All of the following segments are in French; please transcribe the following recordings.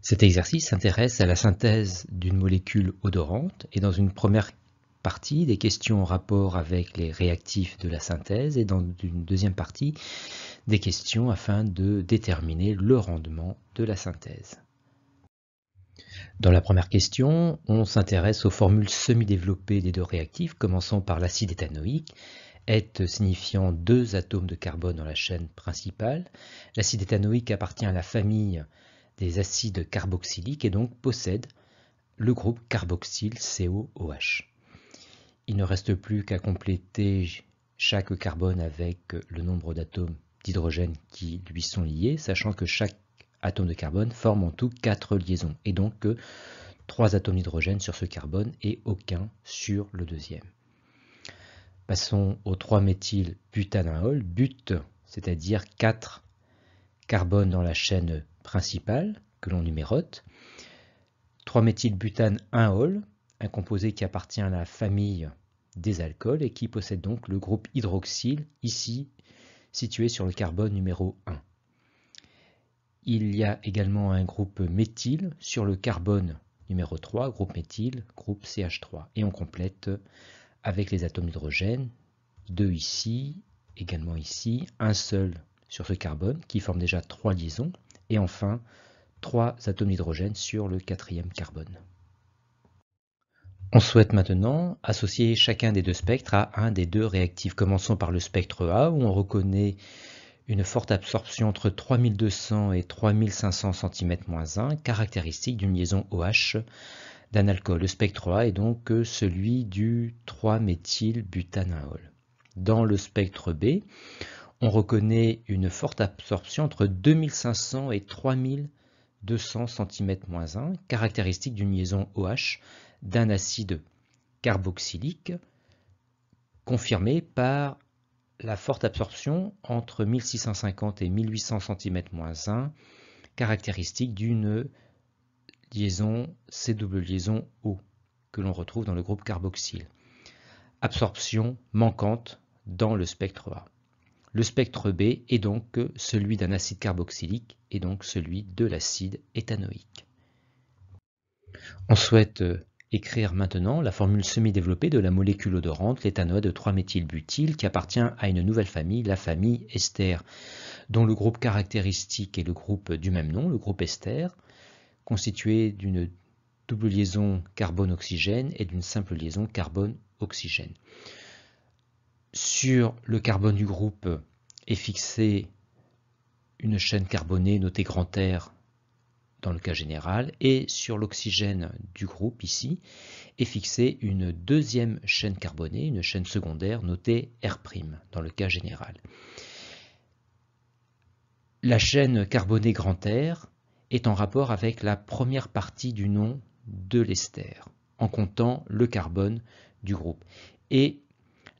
Cet exercice s'intéresse à la synthèse d'une molécule odorante et dans une première partie, des questions en rapport avec les réactifs de la synthèse et dans une deuxième partie, des questions afin de déterminer le rendement de la synthèse. Dans la première question, on s'intéresse aux formules semi-développées des deux réactifs, commençant par l'acide éthanoïque, est signifiant deux atomes de carbone dans la chaîne principale. L'acide éthanoïque appartient à la famille des acides carboxyliques et donc possède le groupe carboxyle COOH. Il ne reste plus qu'à compléter chaque carbone avec le nombre d'atomes d'hydrogène qui lui sont liés, sachant que chaque atome de carbone forme en tout quatre liaisons, et donc que 3 atomes d'hydrogène sur ce carbone et aucun sur le deuxième. Passons aux trois 3 butanol but, c'est-à-dire quatre carbones dans la chaîne principal que l'on numérote, 3-méthylbutane 1-ol, un composé qui appartient à la famille des alcools et qui possède donc le groupe hydroxyle, ici situé sur le carbone numéro 1. Il y a également un groupe méthyle sur le carbone numéro 3, groupe méthyle, groupe CH3. Et on complète avec les atomes d'hydrogène, deux ici, également ici, un seul sur ce carbone qui forme déjà trois liaisons et enfin trois atomes d'hydrogène sur le quatrième carbone. On souhaite maintenant associer chacun des deux spectres à un des deux réactifs. Commençons par le spectre A où on reconnaît une forte absorption entre 3200 et 3500 cm-1, caractéristique d'une liaison OH d'un alcool. Le spectre A est donc celui du 3-méthylbutanaol. Dans le spectre B, on reconnaît une forte absorption entre 2500 et 3200 cm-1, caractéristique d'une liaison OH d'un acide carboxylique, confirmée par la forte absorption entre 1650 et 1800 cm-1, caractéristique d'une liaison C liaison O que l'on retrouve dans le groupe carboxyle. Absorption manquante dans le spectre A. Le spectre B est donc celui d'un acide carboxylique et donc celui de l'acide éthanoïque. On souhaite euh, écrire maintenant la formule semi-développée de la molécule odorante, l'éthanoïde de 3-méthylbutyl, qui appartient à une nouvelle famille, la famille ester, dont le groupe caractéristique est le groupe du même nom, le groupe ester, constitué d'une double liaison carbone-oxygène et d'une simple liaison carbone-oxygène. Sur le carbone du groupe est fixée une chaîne carbonée notée R dans le cas général, et sur l'oxygène du groupe ici est fixée une deuxième chaîne carbonée, une chaîne secondaire notée R' dans le cas général. La chaîne carbonée R est en rapport avec la première partie du nom de l'ester, en comptant le carbone du groupe. Et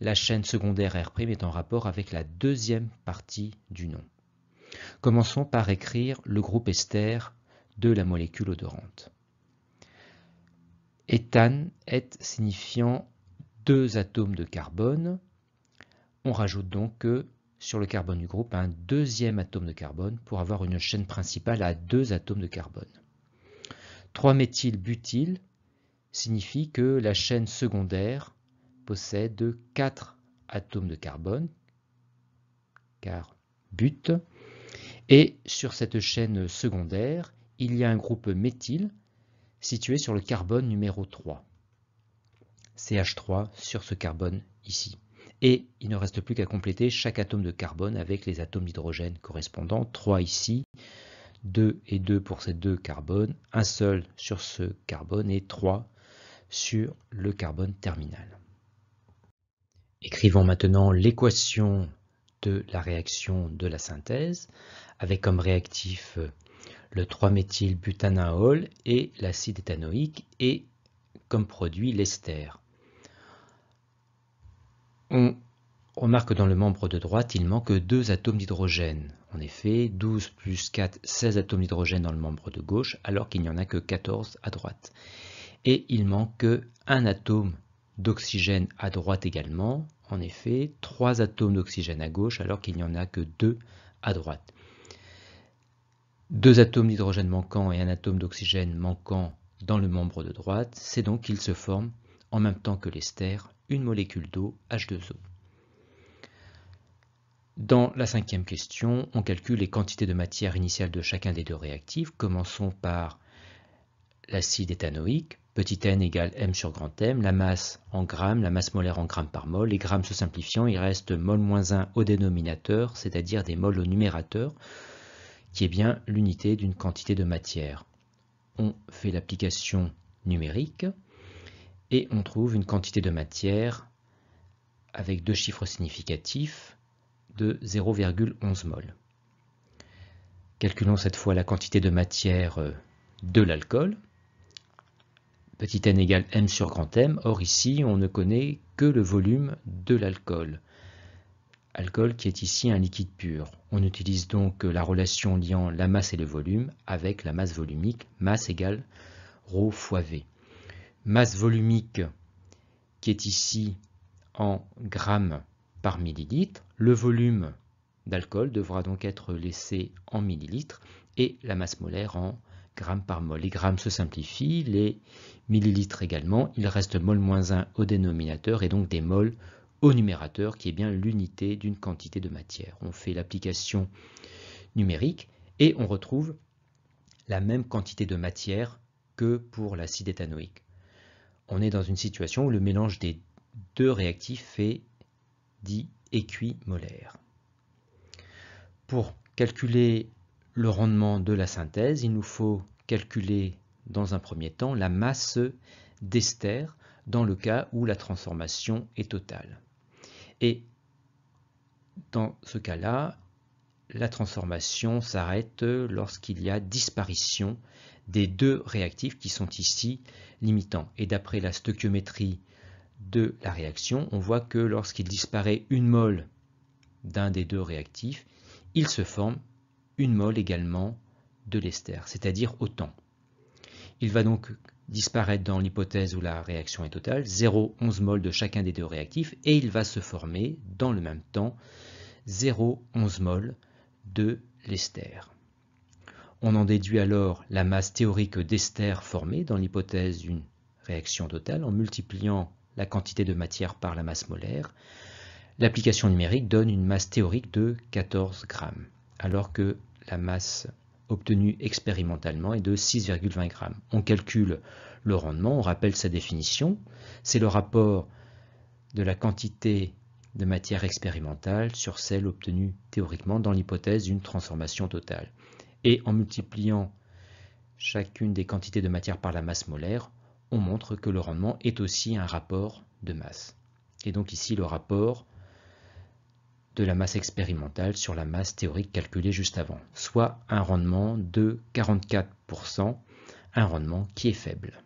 la chaîne secondaire R' est en rapport avec la deuxième partie du nom. Commençons par écrire le groupe ester de la molécule odorante. Éthane est signifiant deux atomes de carbone. On rajoute donc que sur le carbone du groupe un deuxième atome de carbone pour avoir une chaîne principale à deux atomes de carbone. 3 butyl signifie que la chaîne secondaire possède 4 atomes de carbone, car but, et sur cette chaîne secondaire, il y a un groupe méthyle situé sur le carbone numéro 3. CH3 sur ce carbone ici. Et il ne reste plus qu'à compléter chaque atome de carbone avec les atomes d'hydrogène correspondants, 3 ici, 2 et 2 pour ces deux carbones, un seul sur ce carbone et 3 sur le carbone terminal. Écrivons maintenant l'équation de la réaction de la synthèse, avec comme réactif euh, le 3-méthylbutanaol et l'acide éthanoïque et comme produit l'ester. On remarque dans le membre de droite, il manque 2 atomes d'hydrogène. En effet, 12 plus 4, 16 atomes d'hydrogène dans le membre de gauche, alors qu'il n'y en a que 14 à droite. Et il manque un atome d'oxygène à droite également. En effet, trois atomes d'oxygène à gauche alors qu'il n'y en a que deux à droite. Deux atomes d'hydrogène manquant et un atome d'oxygène manquant dans le membre de droite, c'est donc qu'il se forme en même temps que l'ester une molécule d'eau H2O. Dans la cinquième question, on calcule les quantités de matière initiale de chacun des deux réactifs. Commençons par l'acide éthanoïque. Petit n égale m sur grand M, la masse en grammes, la masse molaire en grammes par mol, les grammes se simplifiant, il reste mol moins 1 au dénominateur, c'est-à-dire des mol au numérateur, qui est bien l'unité d'une quantité de matière. On fait l'application numérique et on trouve une quantité de matière avec deux chiffres significatifs de 0,11 mol. Calculons cette fois la quantité de matière euh, de l'alcool. Petit n égale m sur grand M. Or ici, on ne connaît que le volume de l'alcool. Alcool qui est ici un liquide pur. On utilise donc la relation liant la masse et le volume avec la masse volumique. Masse égale ρ fois V. Masse volumique qui est ici en grammes par millilitre. Le volume d'alcool devra donc être laissé en millilitres et la masse molaire en grammes par mol. Les grammes se simplifient, les millilitres également. Il reste mol moins 1 au dénominateur et donc des mols au numérateur qui est bien l'unité d'une quantité de matière. On fait l'application numérique et on retrouve la même quantité de matière que pour l'acide éthanoïque. On est dans une situation où le mélange des deux réactifs fait dit équimolaire. Pour calculer le rendement de la synthèse, il nous faut calculer dans un premier temps la masse d'ester dans le cas où la transformation est totale. Et dans ce cas-là, la transformation s'arrête lorsqu'il y a disparition des deux réactifs qui sont ici limitants. Et d'après la stoichiométrie de la réaction, on voit que lorsqu'il disparaît une mole d'un des deux réactifs, il se forme une mole également de l'ester, c'est-à-dire autant. Il va donc disparaître dans l'hypothèse où la réaction est totale, 0,11 mol de chacun des deux réactifs, et il va se former dans le même temps 0,11 mol de l'ester. On en déduit alors la masse théorique d'ester formée dans l'hypothèse d'une réaction totale en multipliant la quantité de matière par la masse molaire. L'application numérique donne une masse théorique de 14 grammes, alors que la masse obtenue expérimentalement est de 6,20 g. On calcule le rendement, on rappelle sa définition, c'est le rapport de la quantité de matière expérimentale sur celle obtenue théoriquement dans l'hypothèse d'une transformation totale. Et en multipliant chacune des quantités de matière par la masse molaire, on montre que le rendement est aussi un rapport de masse. Et donc ici, le rapport de la masse expérimentale sur la masse théorique calculée juste avant, soit un rendement de 44%, un rendement qui est faible.